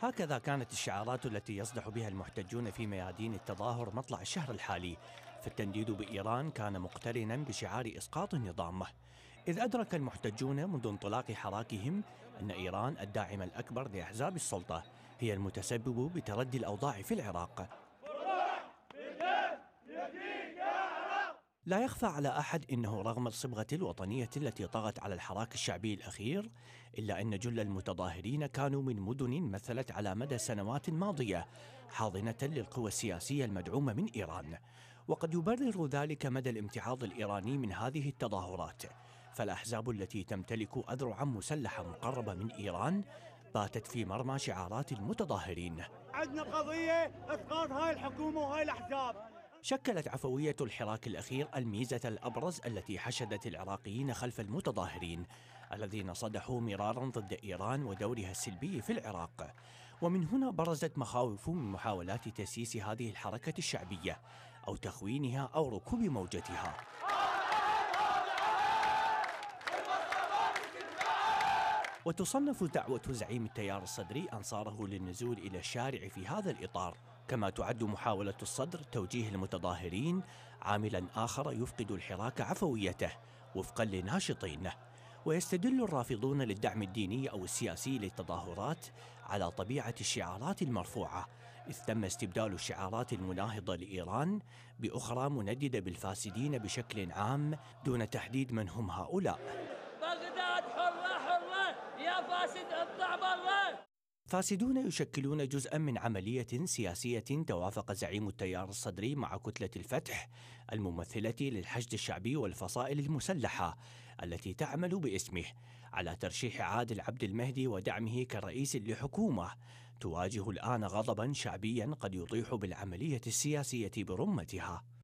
هكذا كانت الشعارات التي يصدح بها المحتجون في ميادين التظاهر مطلع الشهر الحالي فالتنديد بإيران كان مقترنا بشعار إسقاط النظام إذ أدرك المحتجون منذ انطلاق حراكهم أن إيران الداعم الأكبر لأحزاب السلطة هي المتسبب بتردي الأوضاع في العراق لا يخفى على احد انه رغم الصبغه الوطنيه التي طغت على الحراك الشعبي الاخير الا ان جل المتظاهرين كانوا من مدن مثلت على مدى سنوات ماضيه حاضنه للقوى السياسيه المدعومه من ايران وقد يبرر ذلك مدى الامتعاض الايراني من هذه التظاهرات فالاحزاب التي تمتلك اذرعا مسلحه مقربه من ايران باتت في مرمى شعارات المتظاهرين عندنا قضيه اسقاط هاي الحكومه وهاي الاحزاب شكلت عفوية الحراك الأخير الميزة الأبرز التي حشدت العراقيين خلف المتظاهرين الذين صدحوا مرارا ضد إيران ودورها السلبي في العراق ومن هنا برزت مخاوف من محاولات تسييس هذه الحركة الشعبية أو تخوينها أو ركوب موجتها وتصنف دعوة زعيم التيار الصدري أنصاره للنزول إلى الشارع في هذا الإطار كما تعد محاولة الصدر توجيه المتظاهرين عاملا آخر يفقد الحراك عفويته وفقا لناشطين ويستدل الرافضون للدعم الديني أو السياسي للتظاهرات على طبيعة الشعارات المرفوعة إذ تم استبدال الشعارات المناهضة لإيران بأخرى منددة بالفاسدين بشكل عام دون تحديد من هم هؤلاء بغداد حرة حرة يا فاسد اطلع برا فاسدون يشكلون جزءا من عملية سياسية توافق زعيم التيار الصدري مع كتلة الفتح الممثلة للحشد الشعبي والفصائل المسلحة التي تعمل باسمه على ترشيح عادل عبد المهدي ودعمه كرئيس لحكومة تواجه الآن غضبا شعبيا قد يطيح بالعملية السياسية برمتها